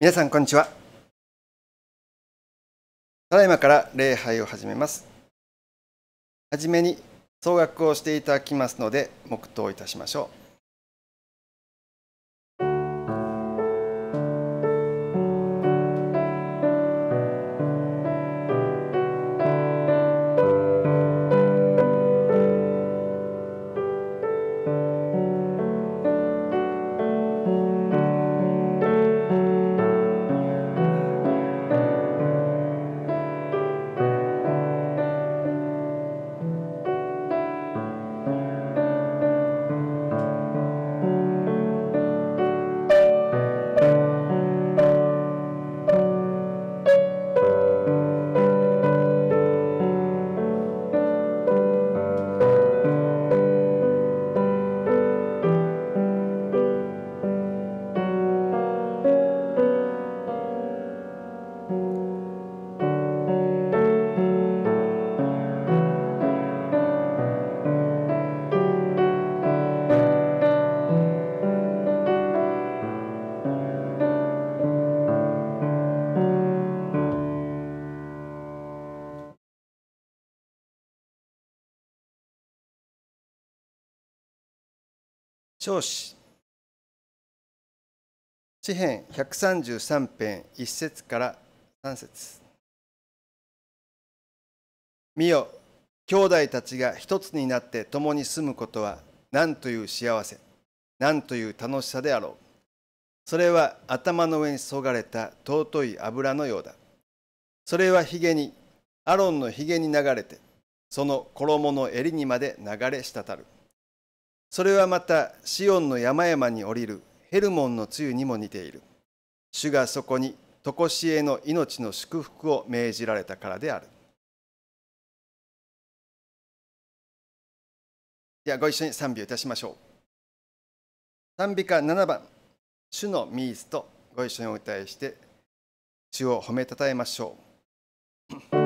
皆さんこんにちはただいまから礼拝を始めますはじめに総額をしていただきますので黙祷いたしましょう少子詩編133編1節から3節見よ兄弟たちが一つになって共に住むことは何という幸せ何という楽しさであろうそれは頭の上にそがれた尊い油のようだそれはひげにアロンのひげに流れてその衣の襟にまで流れ滴るそれはまたシオンの山々に降りるヘルモンの露にも似ている主がそこに常しえの命の祝福を命じられたからであるではご一緒に賛美をいたしましょう賛美歌7番「主のミース」とご一緒にお歌いして主を褒めたたえましょう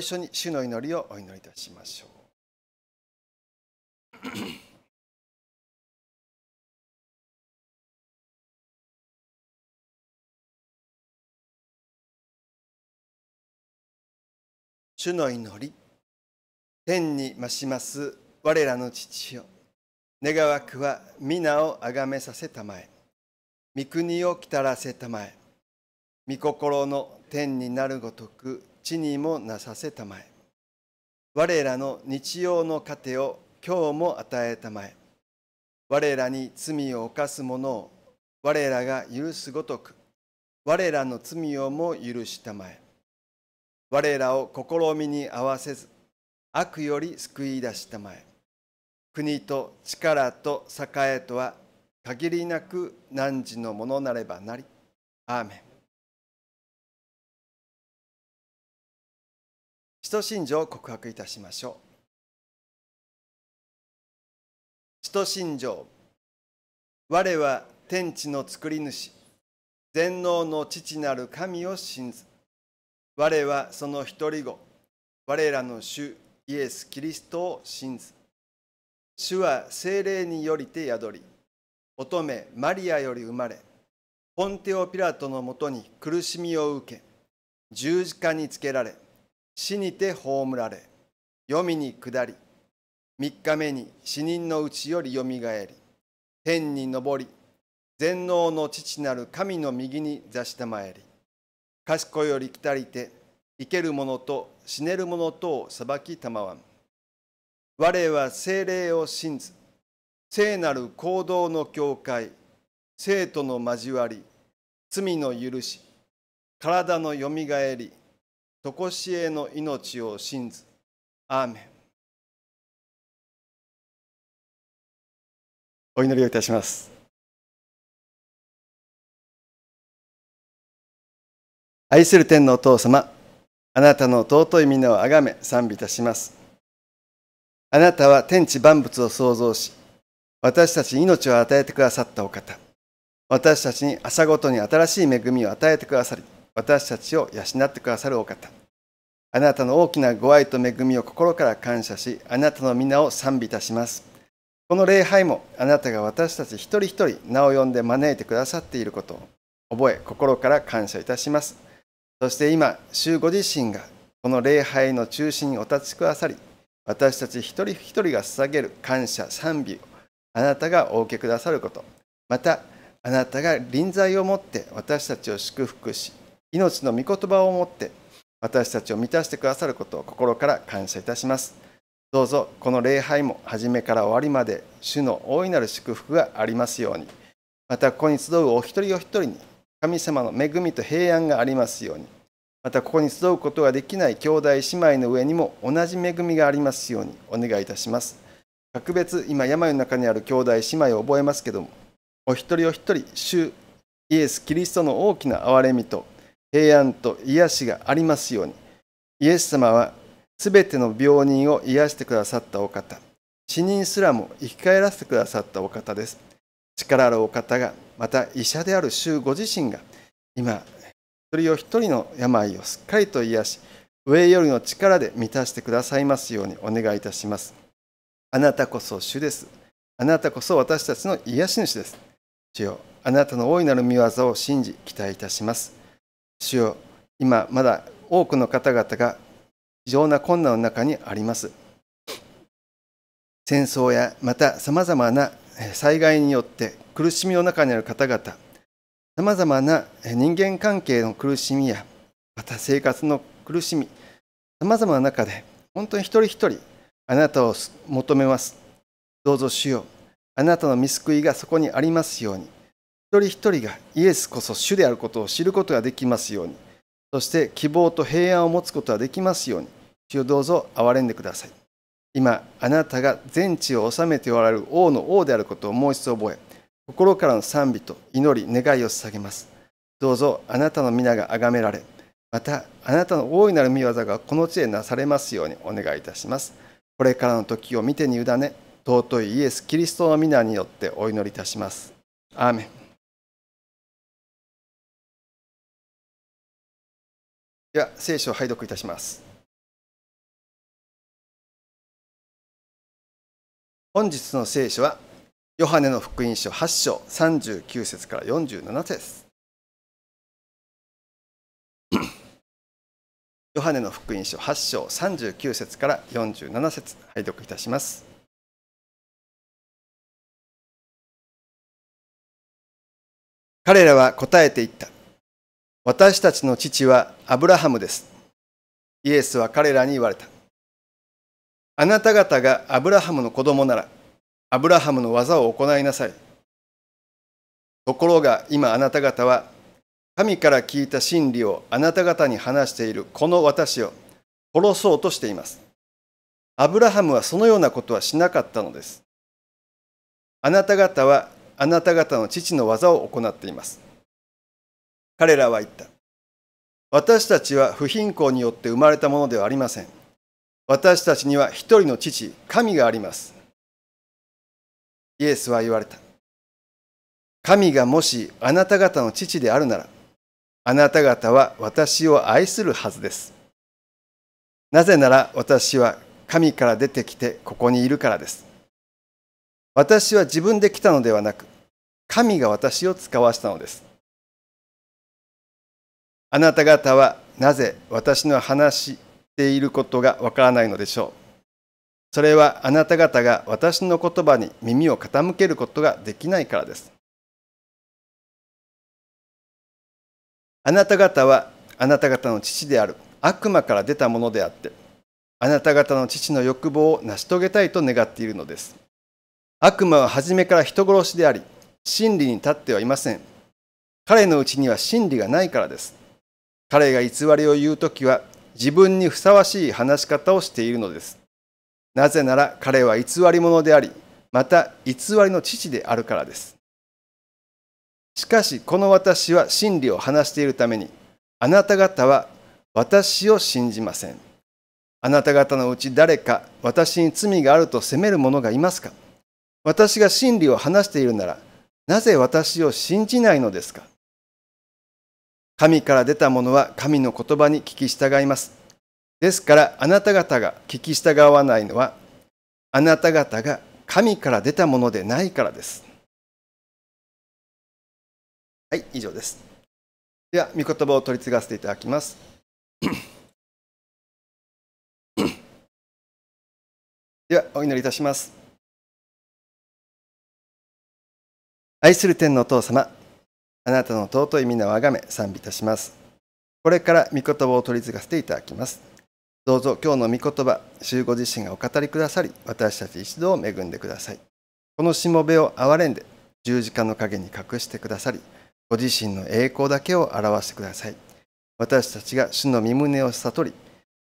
一緒に主の祈りをお祈りいたしましょう。主の祈り天に増します我らの父よ願わくは皆をあがめさせたまえ御国をきたらせたまえ御心の天になるごとく地にもなさせたまえ。我らの日曜の糧を今日も与えたまえ。我らに罪を犯す者を我らが許すごとく、我らの罪をも許したまえ。我らを試みに合わせず、悪より救い出したまえ。国と力と栄えとは限りなく汝のものなればなり。アーメン使徒信条を告白いたしましょう使徒信条我は天地の作り主全能の父なる神を信ず我はその一人子我らの主イエス・キリストを信ず主は精霊によりて宿り乙女マリアより生まれポンテオ・ピラトのもとに苦しみを受け十字架につけられ死にて葬られ、黄泉に下り、三日目に死人のうちよりよみがえり、天に昇り、全能の父なる神の右に座したまえり、賢いより来たりて、生ける者と死ねる者とを裁きたまわん。我は精霊を信ず、聖なる行動の境界、生徒の交わり、罪の許し、体のよみがえり、とこしえの命を信ず。アーメンお祈りをいたします。愛する天のお父様、あなたの尊い皆をあがめ賛美いたします。あなたは天地万物を創造し、私たちに命を与えてくださったお方、私たちに朝ごとに新しい恵みを与えてくださり、私たちを養ってくださるお方あなたの大きなご愛と恵みを心から感謝しあなたの皆を賛美いたしますこの礼拝もあなたが私たち一人一人名を呼んで招いてくださっていることを覚え心から感謝いたしますそして今主ご自身がこの礼拝の中心にお立ちくださり私たち一人一人が捧げる感謝賛美をあなたがお受けくださることまたあなたが臨在をもって私たちを祝福し命の御言葉をもって私たちを満たしてくださることを心から感謝いたしますどうぞこの礼拝も初めから終わりまで主の大いなる祝福がありますようにまたここに集うお一人お一人に神様の恵みと平安がありますようにまたここに集うことができない兄弟姉妹の上にも同じ恵みがありますようにお願いいたします格別今病の中にある兄弟姉妹を覚えますけどもお一人お一人主イエス・キリストの大きな憐れみと平安と癒しがありますようにイエス様はすべての病人を癒してくださったお方死人すらも生き返らせてくださったお方です力あるお方がまた医者である衆ご自身が今一人お一人の病をすっかりと癒し上よりの力で満たしてくださいますようにお願いいたしますあなたこそ主ですあなたこそ私たちの癒し主です主よあなたの大いなる御業を信じ期待いたします主よ今まだ多くの方々が非常な困難の中にあります戦争やまたさまざまな災害によって苦しみの中にある方々さまざまな人間関係の苦しみやまた生活の苦しみさまざまな中で本当に一人一人あなたを求めますどうぞ主よあなたの見救いがそこにありますように一人一人がイエスこそ主であることを知ることができますように、そして希望と平安を持つことができますように、主をどうぞ憐れんでください。今、あなたが全地を治めておられる王の王であることをもう一度覚え、心からの賛美と祈り、願いを捧げます。どうぞあなたの皆が崇められ、またあなたの大いなる御業がこの地へなされますようにお願いいたします。これからの時を見てに委ね、尊いイエス・キリストの皆によってお祈りいたします。アーメンでは聖書を拝読いたします本日の聖書はヨハネの福音書8章39節から47節 ヨハネの福音書8章39節から47節拝読いたします彼らは答えていった私たちの父はアブラハムです。イエスは彼らに言われた。あなた方がアブラハムの子供なら、アブラハムの技を行いなさい。ところが今あなた方は、神から聞いた真理をあなた方に話しているこの私を殺そうとしています。アブラハムはそのようなことはしなかったのです。あなた方はあなた方の父の技を行っています。彼らは言った。私たちは不貧困によって生まれたものではありません。私たちには一人の父、神があります。イエスは言われた。神がもしあなた方の父であるなら、あなた方は私を愛するはずです。なぜなら私は神から出てきてここにいるからです。私は自分で来たのではなく、神が私を使わしたのです。あなた方はなぜ私の話していることがわからないのでしょうそれはあなた方が私の言葉に耳を傾けることができないからです。あなた方はあなた方の父である悪魔から出たものであって、あなた方の父の欲望を成し遂げたいと願っているのです。悪魔は初めから人殺しであり、真理に立ってはいません。彼のうちには真理がないからです。彼が偽りを言う時は自分にふさわしい話し方をしているのです。なぜなら彼は偽り者であり、また偽りの父であるからです。しかしこの私は真理を話しているために、あなた方は私を信じません。あなた方のうち誰か私に罪があると責める者がいますか私が真理を話しているなら、なぜ私を信じないのですか神から出たものは神の言葉に聞き従います。ですからあなた方が聞き従わないのはあなた方が神から出たものでないからです。はい、以上です。では、御言葉を取り継がせていただきます。では、お祈りいたします。愛する天のお父様、あなたの尊い皆をあがめ賛美いたします。これから御言葉を取り継がせていただきます。どうぞ今日の御言葉、主ご自身がお語りくださり、私たち一同を恵んでください。このしもべを憐れんで、十字架の陰に隠してくださり、ご自身の栄光だけを表してください。私たちが主の御胸を悟り、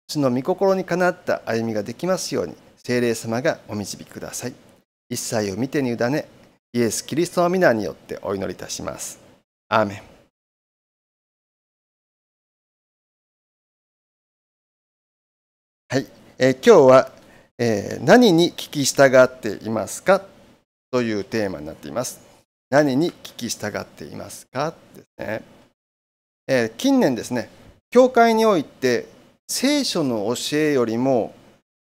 主の御心にかなった歩みができますように、精霊様がお導きください。一切を見てに委ね、イエス・キリストの皆によってお祈りいたします。Amén. はいえー、今日は、えー、何に聞き従っていますかというテーマになっています。何に聞き従っていますかですね。えー、近年ですね、教会において聖書の教えよりも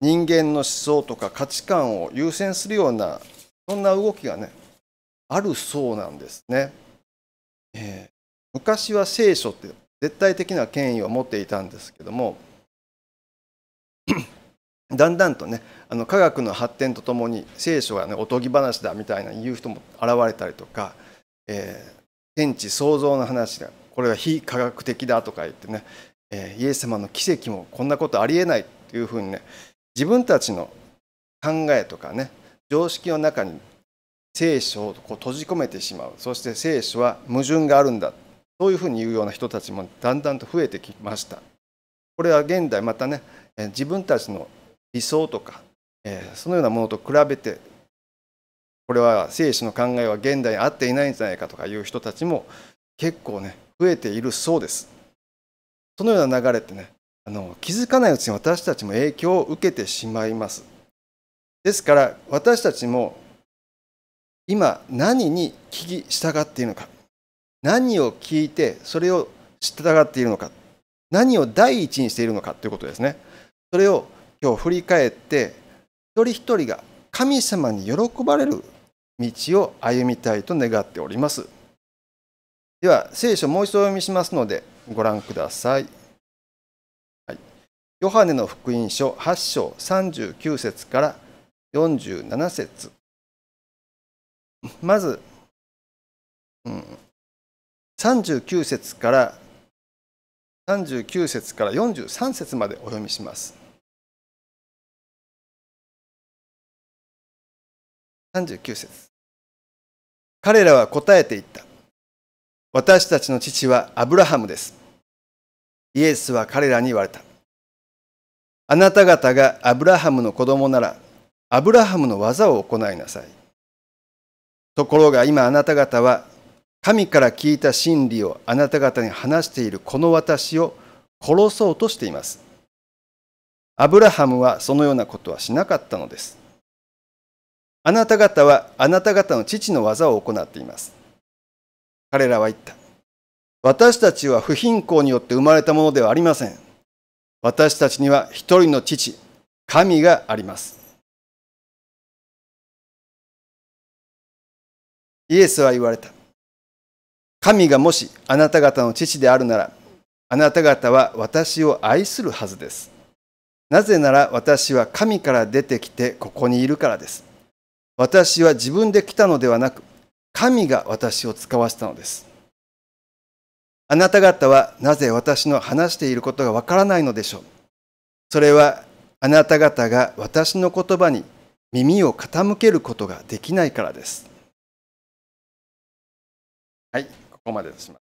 人間の思想とか価値観を優先するようなそんな動きがねあるそうなんですね。えー、昔は聖書って絶対的な権威を持っていたんですけども だんだんとねあの科学の発展とともに聖書がねおとぎ話だみたいな言う人も現れたりとか、えー、天地創造の話だこれは非科学的だとか言ってね、えー、イエス様の奇跡もこんなことありえないっていうふうにね自分たちの考えとかね常識の中に聖書をこう閉じ込めてしまうそして聖書は矛盾があるんだそういうふうに言うような人たちもだんだんと増えてきましたこれは現代またね自分たちの理想とかそのようなものと比べてこれは聖書の考えは現代に合っていないんじゃないかとかいう人たちも結構ね増えているそうですそのような流れってねあの気づかないうちに私たちも影響を受けてしまいますですから私たちも今何に聞き従っているのか何を聞いてそれを従っているのか何を第一にしているのかということですねそれを今日振り返って一人一人が神様に喜ばれる道を歩みたいと願っておりますでは聖書もう一度お読みしますのでご覧ください、はい、ヨハネの福音書8章39節から47節まず、うん、39節から39節から43節までお読みします。39節彼らは答えていった。私たちの父はアブラハムです。イエスは彼らに言われた。あなた方がアブラハムの子供なら、アブラハムの技を行いなさい。ところが今あなた方は神から聞いた真理をあなた方に話しているこの私を殺そうとしています。アブラハムはそのようなことはしなかったのです。あなた方はあなた方の父の技を行っています。彼らは言った。私たちは不貧困によって生まれたものではありません。私たちには一人の父、神があります。イエスは言われた。神がもしあなた方の父であるなら、あなた方は私を愛するはずです。なぜなら私は神から出てきてここにいるからです。私は自分で来たのではなく、神が私を使わせたのです。あなた方はなぜ私の話していることがわからないのでしょう。それはあなた方が私の言葉に耳を傾けることができないからです。はい、ここまでとします。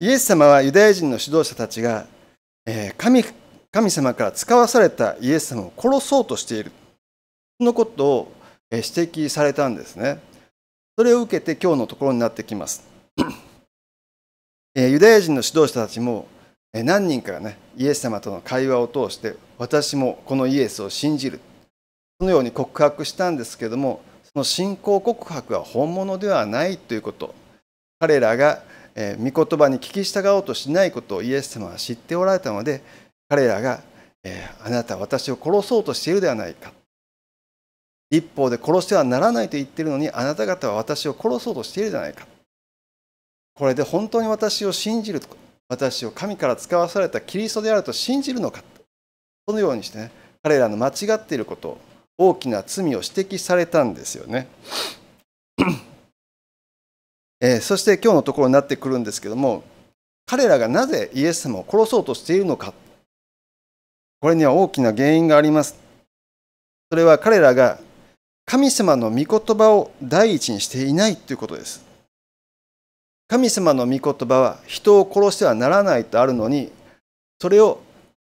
イエス様はユダヤ人の指導者たちが、えー、神神様から使わされたイエス様を殺そうとしているそのことを指摘されたんですね。それを受けて今日のところになってきます。えー、ユダヤ人の指導者たちも何人かがねイエス様との会話を通して私もこのイエスを信じるのように告白したんですけどもその信仰告白は本物ではないということ彼らが、え御言葉に聞き従おうとしないことをイエス様は知っておられたので彼らが、えあなたは私を殺そうとしているではないか一方で殺してはならないと言っているのにあなた方は私を殺そうとしているじゃないかこれで本当に私を信じるとか私を神から使わされたキリストであると信じるのかそのようにして、ね、彼らの間違っていることを大きな罪を指摘されたんですよね。えー、そして今日のところになってくるんですけども彼らがなぜイエス様を殺そうとしているのかこれには大きな原因があります。それは彼らが神様の御言葉を第一にしていないということです。神様の御言葉は人を殺してはならないとあるのにそれを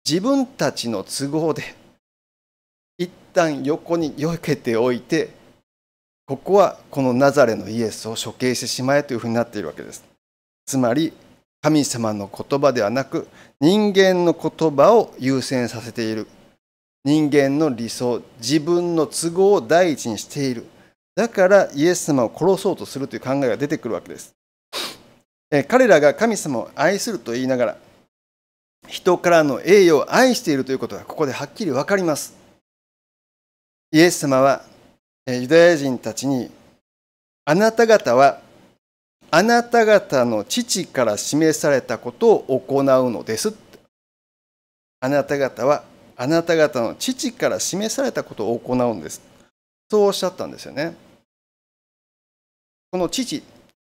自分たちの都合で旦横に避けておいてここはこのナザレのイエスを処刑してしまえというふうになっているわけですつまり神様の言葉ではなく人間の言葉を優先させている人間の理想自分の都合を第一にしているだからイエス様を殺そうとするという考えが出てくるわけです彼らが神様を愛すると言いながら人からの栄誉を愛しているということがここではっきり分かりますイエス様はユダヤ人たちにあなた方はあなた方の父から示されたことを行うのですあなた方はあなた方の父から示されたことを行うんですそうおっしゃったんですよねこの父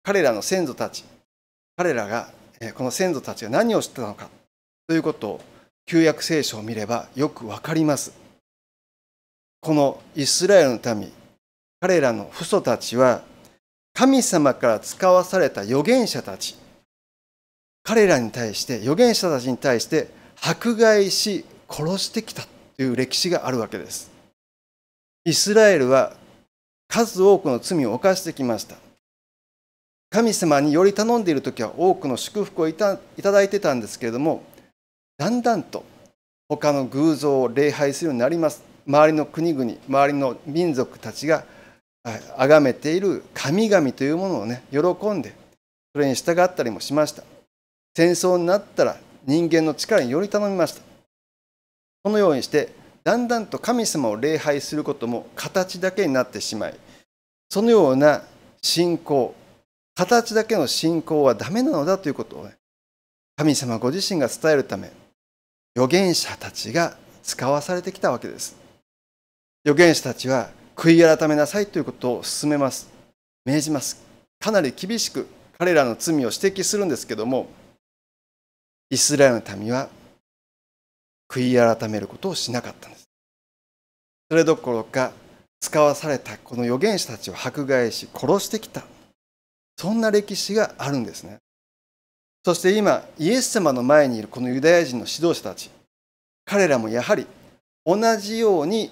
彼らの先祖たち彼らがこの先祖たちが何を知ったのかということを旧約聖書を見ればよくわかりますこのイスラエルの民彼らの父祖たちは神様から使わされた預言者たち彼らに対して預言者たちに対して迫害し殺してきたという歴史があるわけですイスラエルは数多くの罪を犯してきました神様により頼んでいる時は多くの祝福をいただいてたんですけれどもだんだんと他の偶像を礼拝するようになります周りの国々周りの民族たちが崇めている神々というものをね喜んでそれに従ったりもしました戦争になったら人間の力により頼みましたこのようにしてだんだんと神様を礼拝することも形だけになってしまいそのような信仰形だけの信仰はダメなのだということを、ね、神様ご自身が伝えるため預言者たちが使わされてきたわけです預言者たちは悔い改めなさいということを勧めます。命じます。かなり厳しく彼らの罪を指摘するんですけども、イスラエルの民は悔い改めることをしなかったんです。それどころか、使わされたこの預言者たちを迫害し殺してきた。そんな歴史があるんですね。そして今、イエス様の前にいるこのユダヤ人の指導者たち、彼らもやはり同じように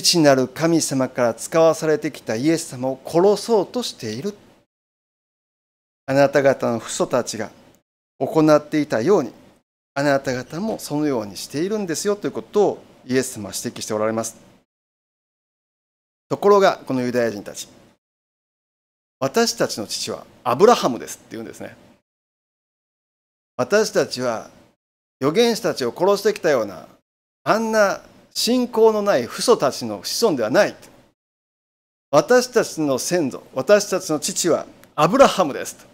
父なる神様から使わされてきたイエス様を殺そうとしているあなた方の父祖たちが行っていたようにあなた方もそのようにしているんですよということをイエス様は指摘しておられますところがこのユダヤ人たち私たちの父はアブラハムですって言うんですね私たちは預言者たちを殺してきたようなあんな信仰のない父祖たちの子孫ではない私たちの先祖私たちの父はアブラハムです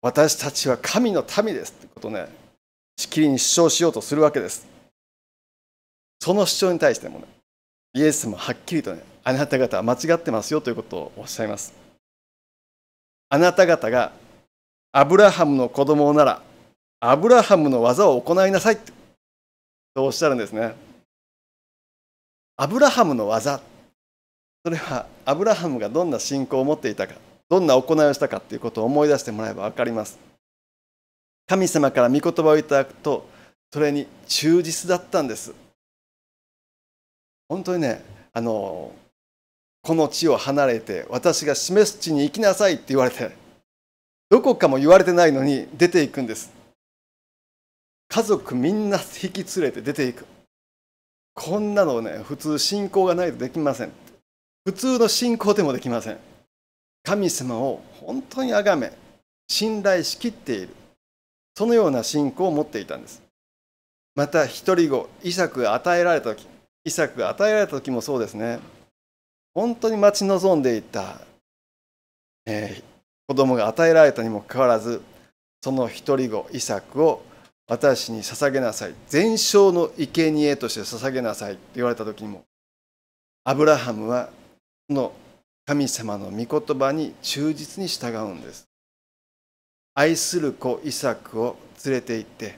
私たちは神の民ですってことをねしきりに主張しようとするわけですその主張に対してもねイエスもはっきりとねあなた方は間違ってますよということをおっしゃいますあなた方がアブラハムの子供ならアブラハムの技を行いなさいってとおっしゃるんですね。アブラハムの技それはアブラハムがどんな信仰を持っていたかどんな行いをしたかということを思い出してもらえば分かります神様から御言葉をいただくとそれに忠実だったんです本当にねあのこの地を離れて私が示す地に行きなさいって言われてどこかも言われてないのに出ていくんです家族みんな引き連れて出ていくこんなのね普通信仰がないとできません普通の信仰でもできません神様を本当に崇め信頼しきっているそのような信仰を持っていたんですまた独り子イサクが与えられた時イサクが与えられた時もそうですね本当に待ち望んでいた、えー、子供が与えられたにもかかわらずその独り子イサクを私に捧げなさい全焼の生贄として捧げなさいって言われた時にもアブラハムはその神様の御言葉に忠実に従うんです愛する子イサクを連れて行って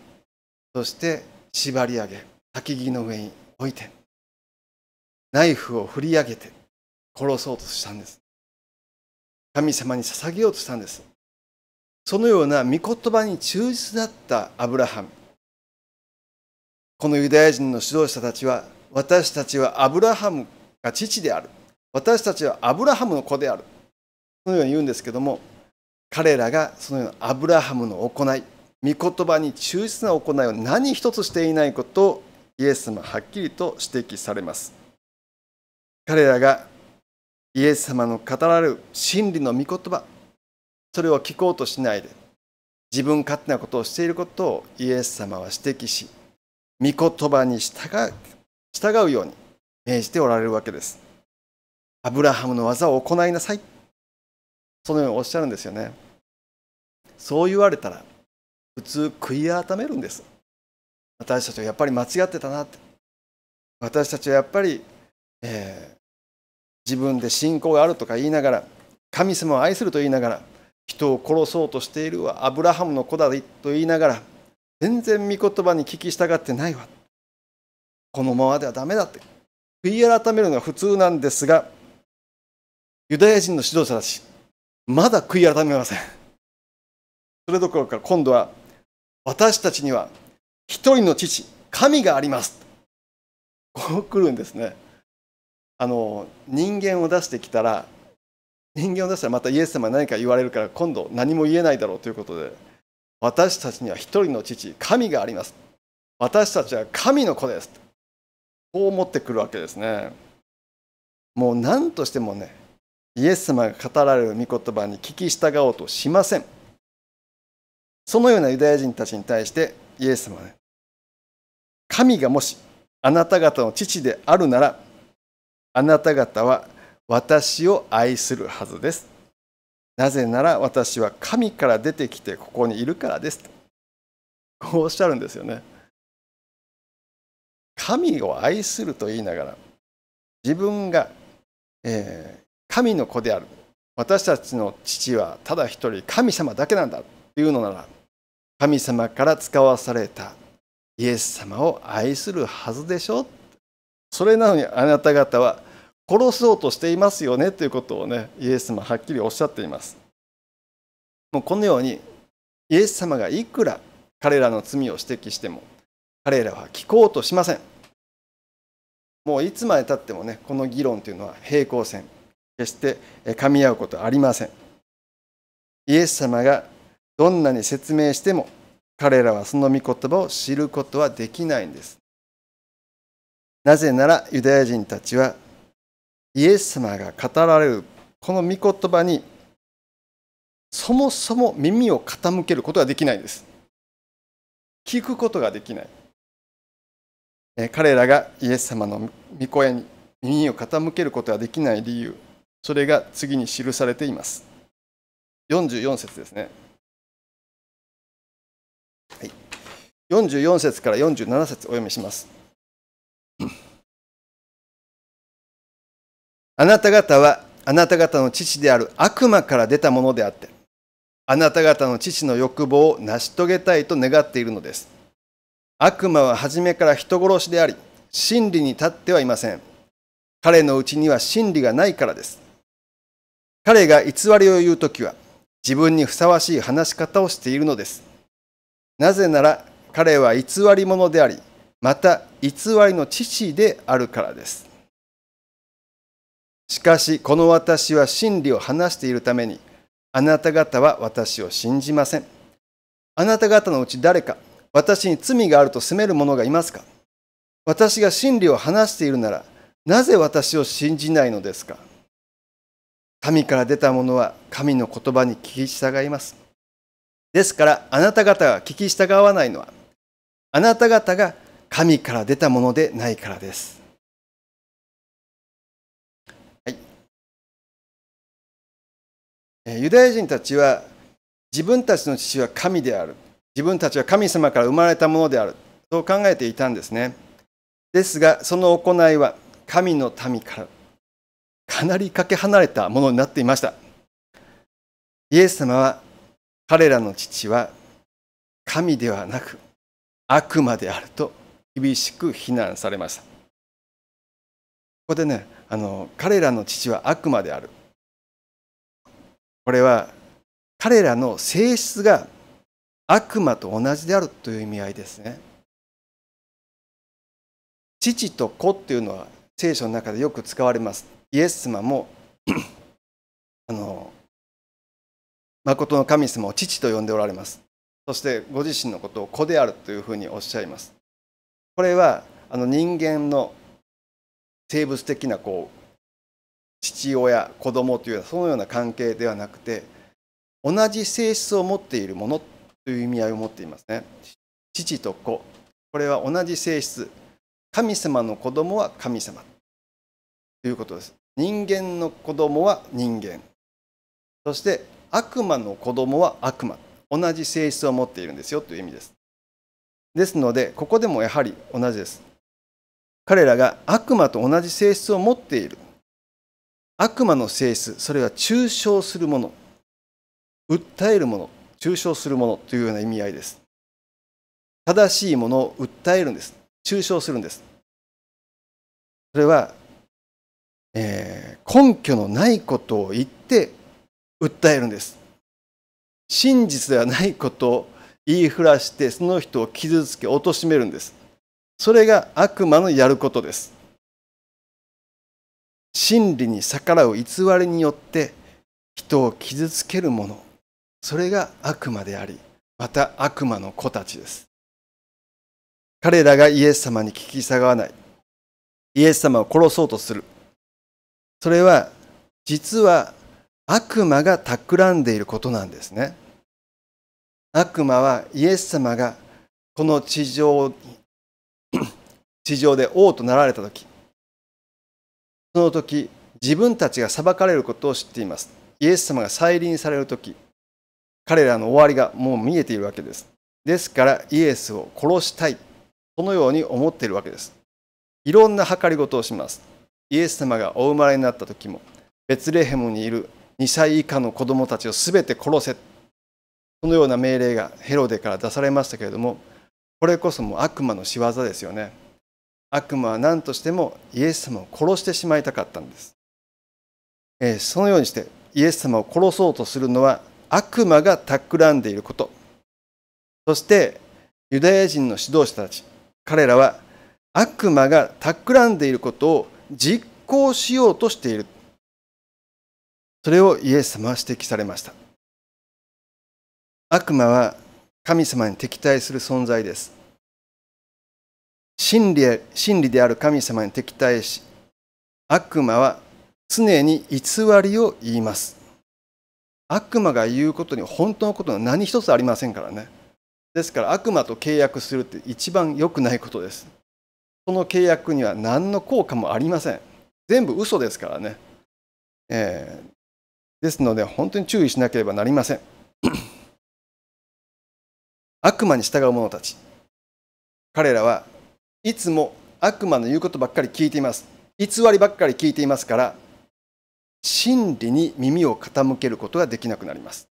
そして縛り上げ焚木の上に置いてナイフを振り上げて殺そうとしたんです神様に捧げようとしたんですそのような御言葉に忠実だったアブラハムこのユダヤ人の指導者たちは私たちはアブラハムが父である私たちはアブラハムの子であるそのように言うんですけども彼らがそのようなアブラハムの行い御言葉に忠実な行いを何一つしていないことをイエス様はっきりと指摘されます彼らがイエス様の語られる真理の御言葉それを聞こうとしないで自分勝手なことをしていることをイエス様は指摘し御言葉に従うように命じておられるわけですアブラハムの技を行いなさいそのようにおっしゃるんですよねそう言われたら普通悔い改めるんです私たちはやっぱり間違ってたなって私たちはやっぱり、えー、自分で信仰があるとか言いながら神様を愛すると言いながら人を殺そうとしているわアブラハムの子だと言いながら全然御言葉に聞き従ってないわこのままではダメだって悔い改めるのが普通なんですがユダヤ人の指導者たちまだ悔い改めませんそれどころか今度は私たちには一人の父神がありますこう来るんですねあの人間を出してきたら人間を出したらまたイエス様に何か言われるから今度何も言えないだろうということで私たちには一人の父神があります私たちは神の子ですこう思ってくるわけですねもう何としてもねイエス様が語られる御言葉に聞き従おうとしませんそのようなユダヤ人たちに対してイエス様はね神がもしあなた方の父であるならあなた方は私を愛するはずです。なぜなら私は神から出てきてここにいるからです。こうおっしゃるんですよね。神を愛すると言いながら自分が、えー、神の子である私たちの父はただ一人神様だけなんだというのなら神様から使わされたイエス様を愛するはずでしょそれなのにあなた方は殺そうとしていますよねということをねイエス様はっきりおっしゃっていますもうこのようにイエス様がいくら彼らの罪を指摘しても彼らは聞こうとしませんもういつまでたってもねこの議論というのは平行線決して噛み合うことはありませんイエス様がどんなに説明しても彼らはその御言葉を知ることはできないんですなぜならユダヤ人たちはイエス様が語られるこの御言葉にそもそも耳を傾けることができないんです聞くことができない彼らがイエス様の御声に耳を傾けることができない理由それが次に記されています44節ですね、はい、44節から47節お読みしますあなた方はあなた方の父である悪魔から出たものであってあなた方の父の欲望を成し遂げたいと願っているのです悪魔は初めから人殺しであり真理に立ってはいません彼のうちには真理がないからです彼が偽りを言う時は自分にふさわしい話し方をしているのですなぜなら彼は偽り者でありまた偽りの父であるからですしかしこの私は真理を話しているためにあなた方は私を信じませんあなた方のうち誰か私に罪があると責める者がいますか私が真理を話しているならなぜ私を信じないのですか神から出たものは神の言葉に聞き従いますですからあなた方が聞き従わないのはあなた方が神から出たものでないからですユダヤ人たちは自分たちの父は神である自分たちは神様から生まれたものであるそう考えていたんですねですがその行いは神の民からかなりかけ離れたものになっていましたイエス様は彼らの父は神ではなく悪魔であると厳しく非難されましたここでねあの彼らの父は悪魔であるこれは彼らの性質が悪魔と同じであるという意味合いですね。父と子っていうのは聖書の中でよく使われます。イエス様も あの誠の神様を父と呼んでおられます。そしてご自身のことを子であるというふうにおっしゃいます。これはあの人間の生物的なこう父親子供というようなそのような関係ではなくて同じ性質を持っているものという意味合いを持っていますね父と子これは同じ性質神様の子供は神様ということです人間の子供は人間そして悪魔の子供は悪魔同じ性質を持っているんですよという意味ですですのでここでもやはり同じです彼らが悪魔と同じ性質を持っている悪魔の性質それは抽象するもの訴えるもの抽象するものというような意味合いです正しいものを訴えるんです抽象するんですそれは、えー、根拠のないことを言って訴えるんです真実ではないことを言いふらしてその人を傷つけ貶めるんですそれが悪魔のやることです真理に逆らう偽りによって人を傷つけるものそれが悪魔でありまた悪魔の子たちです彼らがイエス様に聞き従わないイエス様を殺そうとするそれは実は悪魔が企んでいることなんですね悪魔はイエス様がこの地上地上で王となられた時その時、自分たちが裁かれることを知っています。イエス様が再臨される時、彼らの終わりがもう見えているわけです。ですからイエスを殺したい。そのように思っているわけです。いろんな計り事をします。イエス様がお生まれになった時も、ベツレヘムにいる2歳以下の子供たちを全て殺せ。そのような命令がヘロデから出されましたけれども、これこそも悪魔の仕業ですよね。悪魔は何としてもイエス様を殺してしまいたかったんです。えー、そのようにしてイエス様を殺そうとするのは悪魔が企んでいること。そしてユダヤ人の指導者たち、彼らは悪魔が企んでいることを実行しようとしている。それをイエス様は指摘されました。悪魔は神様に敵対する存在です。真理真理である神様に敵対し悪魔は常に偽りを言います悪魔が言うことに本当のことは何一つありませんからねですから悪魔と契約するって一番良くないことですその契約には何の効果もありません全部嘘ですからね、えー、ですので本当に注意しなければなりません悪魔に従う者たち彼らはいつも悪魔の言うことばっかり聞いています。偽りばっかり聞いていますから、真理に耳を傾けることができなくなります。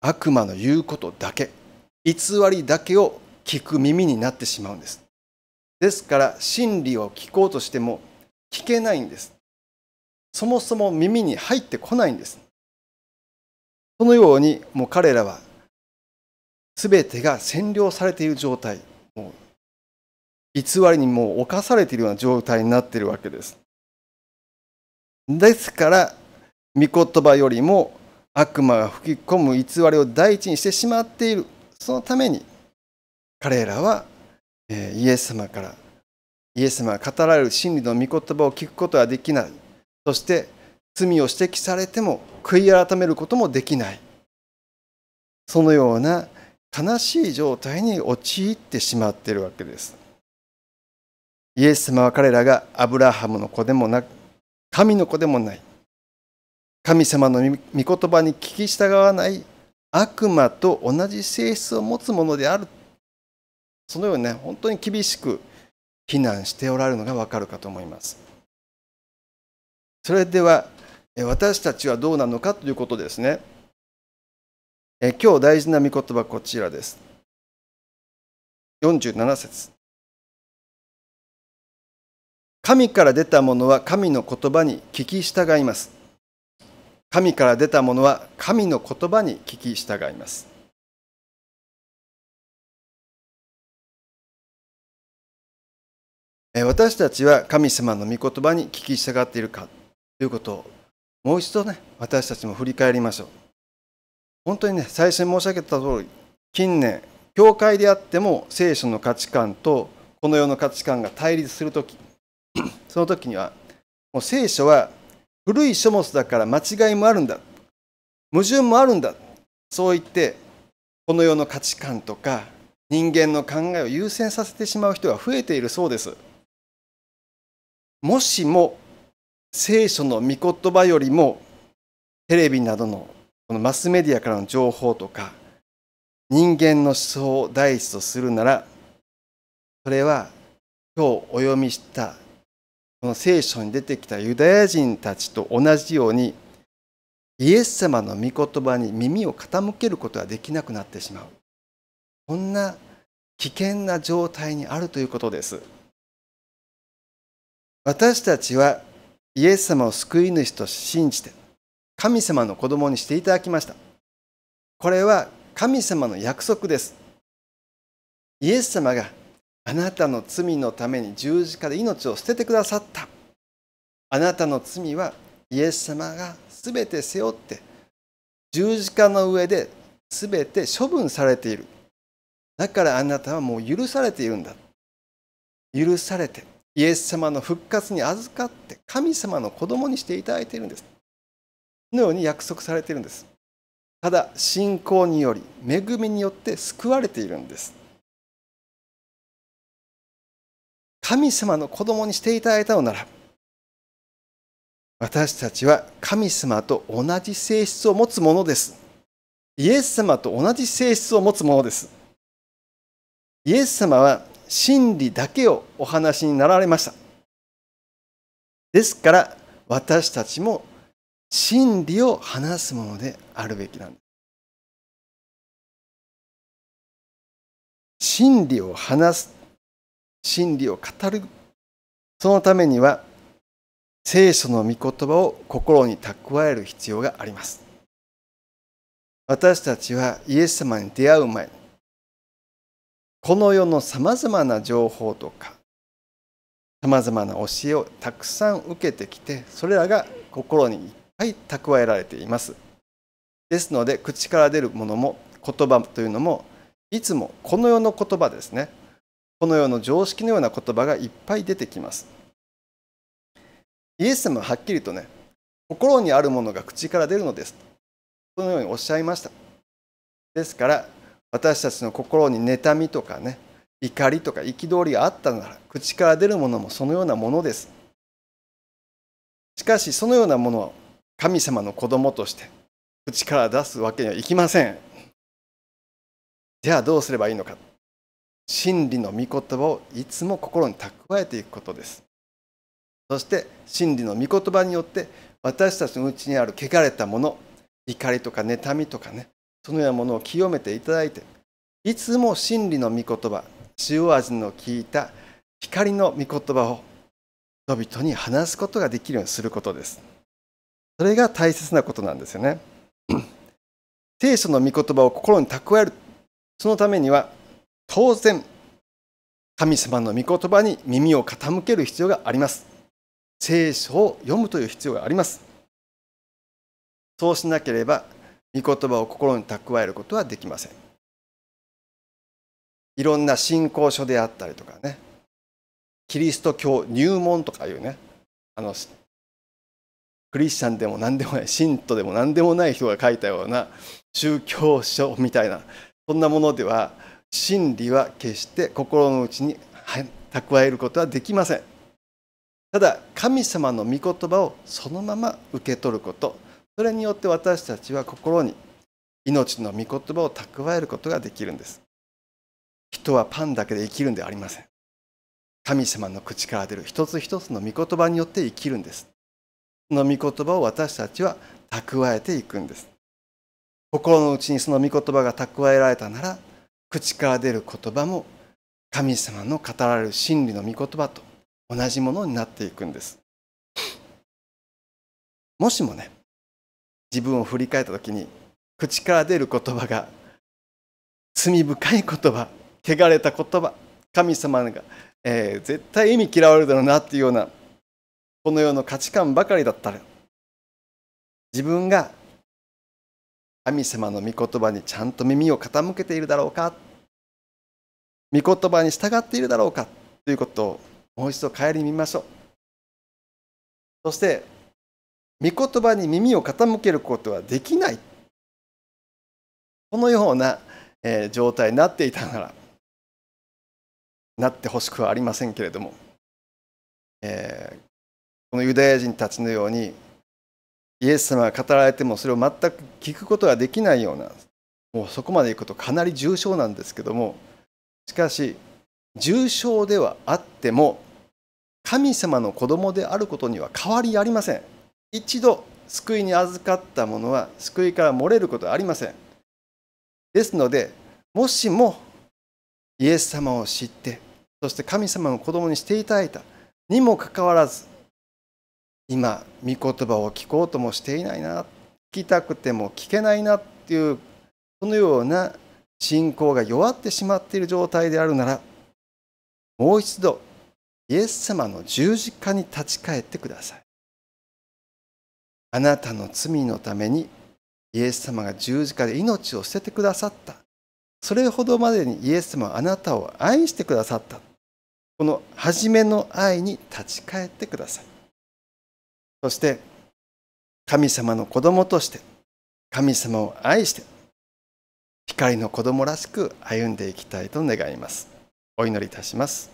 悪魔の言うことだけ、偽りだけを聞く耳になってしまうんです。ですから、真理を聞こうとしても聞けないんです。そもそも耳に入ってこないんです。そのように、もう彼らは全てが占領されている状態もう偽りにもう侵されているような状態になっているわけですですから御言葉よりも悪魔が吹き込む偽りを第一にしてしまっているそのために彼らはイエス様からイエス様が語られる真理の御言葉を聞くことはできないそして罪を指摘されても悔い改めることもできないそのような悲しい状態に陥ってしまっているわけです。イエス様は彼らがアブラハムの子でもなく、神の子でもない、神様の御言葉に聞き従わない悪魔と同じ性質を持つものである。そのようにね、本当に厳しく非難しておられるのがわかるかと思います。それでは、私たちはどうなのかということですね。え今日大事な御言葉こちらです。47節神から出たものは神の言葉に聞き従います。神から出たものは神の言葉に聞き従います。私たちは神様の御言葉に聞き従っているかということをもう一度ね私たちも振り返りましょう。本当にね最初に申し上げた通り近年教会であっても聖書の価値観とこの世の価値観が対立する時 その時にはもう聖書は古い書物だから間違いもあるんだ矛盾もあるんだそう言ってこの世の価値観とか人間の考えを優先させてしまう人が増えているそうですもしも聖書の御言葉よりもテレビなどのこのマスメディアからの情報とか人間の思想を第一とするならそれは今日お読みしたこの聖書に出てきたユダヤ人たちと同じようにイエス様の御言葉に耳を傾けることができなくなってしまうこんな危険な状態にあるということです私たちはイエス様を救い主と信じて神様の子供にしていただきましたこれは神様の約束ですイエス様があなたの罪のために十字架で命を捨ててくださったあなたの罪はイエス様が全て背負って十字架の上で全て処分されているだからあなたはもう許されているんだ許されてイエス様の復活に預かって神様の子供にしていただいているんですのように約束されているんですただ信仰により恵みによって救われているんです神様の子供にしていただいたのなら私たちは神様と同じ性質を持つものですイエス様と同じ性質を持つものですイエス様は真理だけをお話になられましたですから私たちも真理を話すものであるべきなんです真理を話す真理を語るそのためには聖書の御言葉を心に蓄える必要があります私たちはイエス様に出会う前にこの世のさまざまな情報とかさまざまな教えをたくさん受けてきてそれらが心にはい、蓄えられています。ですので口から出るものも言葉というのもいつもこの世の言葉ですね。この世の常識のような言葉がいっぱい出てきます。イエス様ははっきりとね、心にあるものが口から出るのです。そのようにおっしゃいました。ですから私たちの心に妬みとかね、怒りとか憤りがあったなら口から出るものもそのようなものです。しかしそのようなもの神様の子供として口から出すわけにはいきませんではどうすればいいのか真理の御言葉をいつも心に蓄えていくことですそして真理の御言葉によって私たちのうちにある汚れたもの怒りとか妬みとかねそのようなものを清めていただいていつも真理の御言葉塩味の効いた光の御言葉を人々に話すことができるようにすることですそれが大切なことなんですよね。聖書の御言葉を心に蓄える。そのためには、当然、神様の御言葉に耳を傾ける必要があります。聖書を読むという必要があります。そうしなければ、御言葉を心に蓄えることはできません。いろんな信仰書であったりとかね、キリスト教入門とかいうね、あのクリスチャンでも何でもない信徒でも何でもない人が書いたような宗教書みたいなそんなものでは真理は決して心の内に蓄えることはできませんただ神様の御言葉をそのまま受け取ることそれによって私たちは心に命の御言葉を蓄えることができるんです人はパンだけで生きるんではありません神様の口から出る一つ一つの御言葉によって生きるんですの御言葉を私たちは蓄えていくんです心の内にその御言葉が蓄えられたなら口から出る言葉も神様の語られる真理の御言葉と同じものになっていくんですもしもね自分を振り返った時に口から出る言葉が罪深い言葉汚れた言葉神様が、えー、絶対意味嫌われるだろうなっていうようなこの世の価値観ばかりだったら自分が神様の御言葉にちゃんと耳を傾けているだろうか御言葉に従っているだろうかということをもう一度顧みましょうそして御言葉に耳を傾けることはできないこのような、えー、状態になっていたならなってほしくはありませんけれども、えー、このユダヤ人たちのようにイエス様が語られてもそれを全く聞くことができないようなもうそこまでいくとかなり重症なんですけどもしかし重症ではあっても神様の子供であることには変わりありません一度救いに預かったものは救いから漏れることはありませんですのでもしもイエス様を知ってそして神様の子供にしていただいたにもかかわらず今御言葉を聞こうともしていないな聞きたくても聞けないなっていうそのような信仰が弱ってしまっている状態であるならもう一度イエス様の十字架に立ち返ってくださいあなたの罪のためにイエス様が十字架で命を捨ててくださったそれほどまでにイエス様はあなたを愛してくださったこの初めの愛に立ち返ってくださいそして神様の子供として神様を愛して光の子供らしく歩んでいきたいと願いますお祈りいたします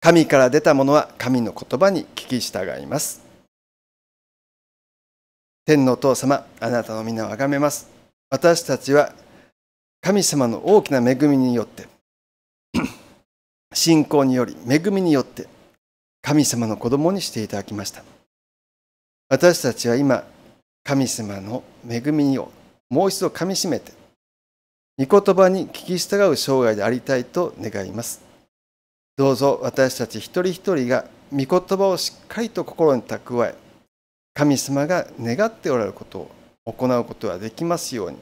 神から出たものは神の言葉に聞き従います天のお父様あなたの皆を崇めます私たちは神様の大きな恵みによって 信仰により恵みによって神様の子供にしていただきました私たちは今神様の恵みをもう一度かみしめて御言葉に聞き従う生涯でありたいと願いますどうぞ私たち一人一人が御言葉をしっかりと心に蓄え神様が願っておられることを行うことができますように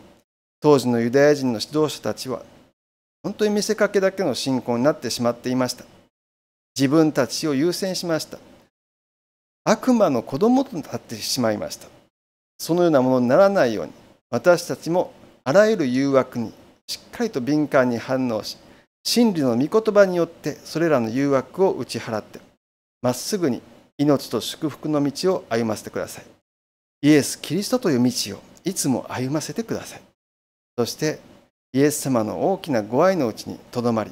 当時のユダヤ人の指導者たちは本当に見せかけだけの信仰になってしまっていました自分たちを優先しました悪魔の子供となってしまいましたそのようなものにならないように私たちもあらゆる誘惑にしっかりと敏感に反応し真理の御言葉によってそれらの誘惑を打ち払ってまっすぐに命と祝福の道を歩ませてくださいイエス・キリストという道をいつも歩ませてくださいそしてイエス様の大きなご愛のうちにとどまり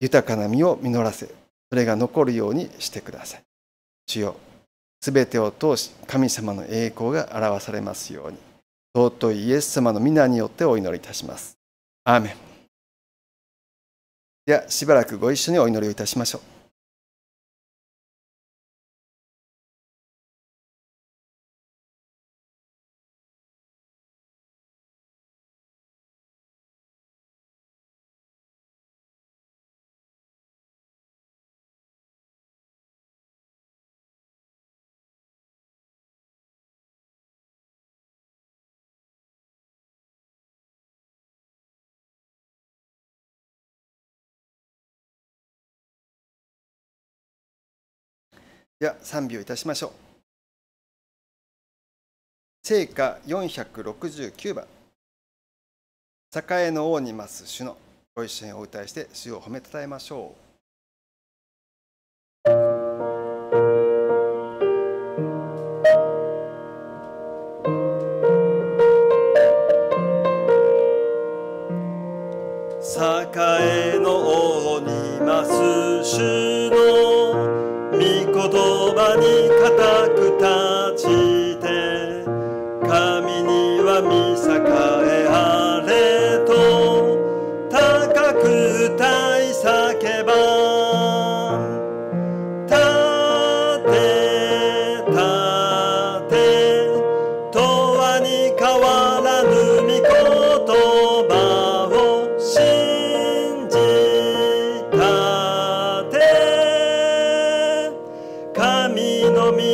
豊かな実を実らせそれが残るようにしてください。主よ、すべてを通し神様の栄光が表されますように、尊いイエス様の皆によってお祈りいたします。アーメン。では、しばらくご一緒にお祈りをいたしましょう。では賛美をいたしましょう。聖歌469番「栄の王にます主の」ご一緒にお歌いして主を褒めたたえましょう。栄の王にます主の葉に固く立ちて神には見栄え mi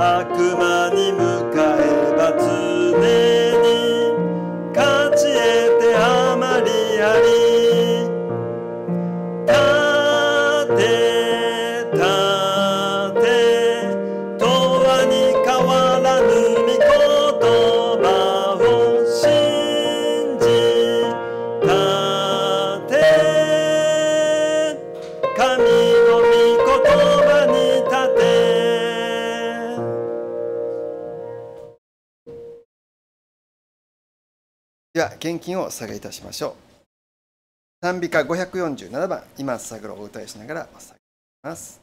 悪魔に向献金をお捧げいたしましょう賛美歌547番「今捧ぐろ」を歌いしながらお捧げします。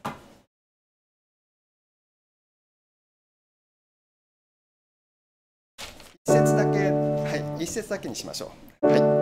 一節だけ、はい、一節だけにしましょう。はい。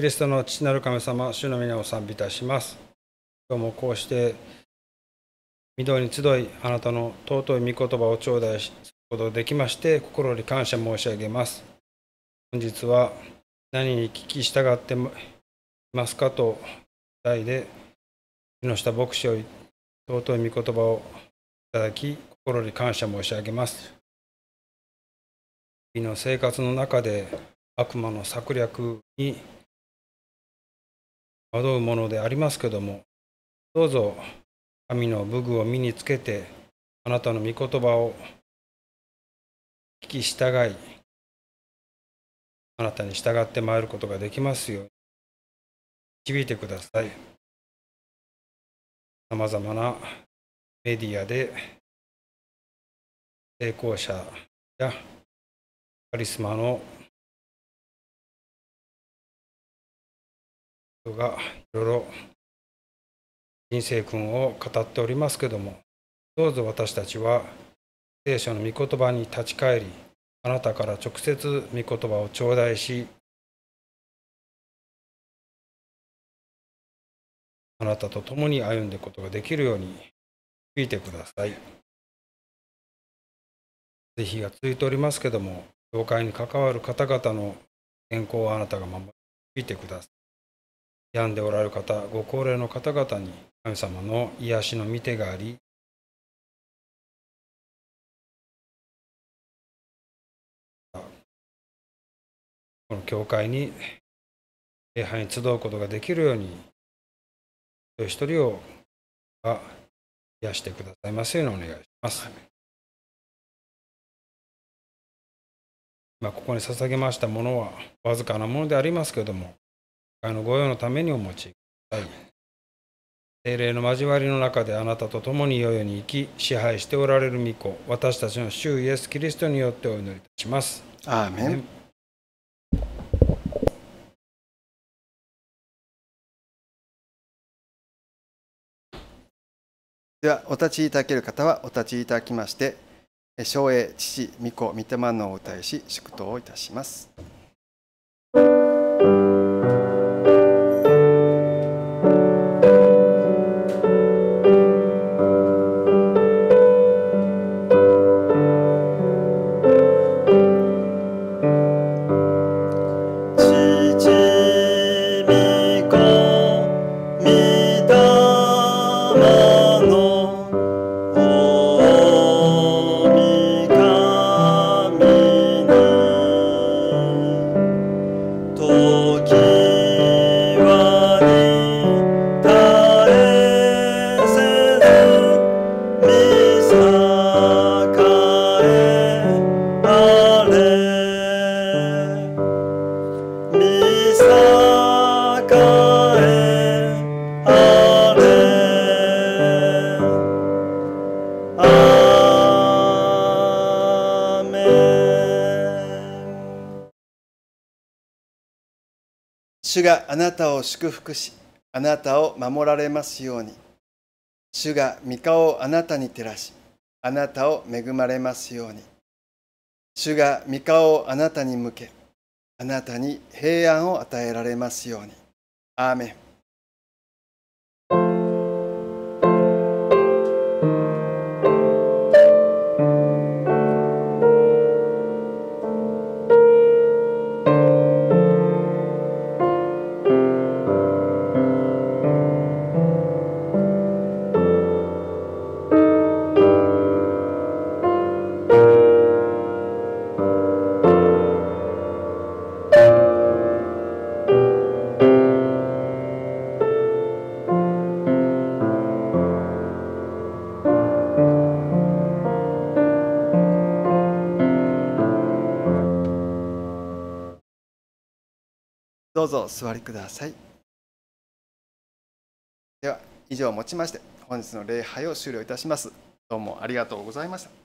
キリストの父なる神様、主の皆を賛美いたします。今日もこうして、御堂に集い、あなたの尊い御言葉を頂戴することができまして、心に感謝申し上げます。本日は、何に聞き従っていますかと、題で、木下牧師を尊い御言葉をいただき、心に感謝申し上げます。日々の生活の中で、悪魔の策略に惑うものでありますけどもどうぞ神の武具を身につけてあなたの御言葉を聞き従いあなたに従ってまいることができますように導いてくださいさまざまなメディアで成功者やカリスマのがいろいろ人生訓を語っておりますけどもどうぞ私たちは聖書の御言葉に立ち返りあなたから直接御言葉を頂戴しあなたと共に歩んでいくことができるように聞いてください。是非が続いておりますけども教会に関わる方々の健康をあなたが守り聞いてください。病んでおられる方ご高齢の方々に神様の癒しの御手がありこの教会に礼拝に集うことができるように一人一人を癒してくださいますようにお願いします。まあ、ここに捧げましたものはわずかなものでありますけれども会の御用のためにお持ちください。精霊の交わりの中であなたと共に世々に生き、支配しておられる御子、私たちの主イエス・キリストによってお祈りいたします。アーメン。では、お立ちいただける方はお立ちいただきまして、昭栄、父、御子、御手霊のお歌いし、祝祷をいたします。主があなたを祝福し、あなたを守られますように。主が御顔をあなたに照らし、あなたを恵まれますように。主が御顔をあなたに向け、あなたに平安を与えられますように。アーメン。お座りくださいでは以上をもちまして本日の礼拝を終了いたしますどうもありがとうございました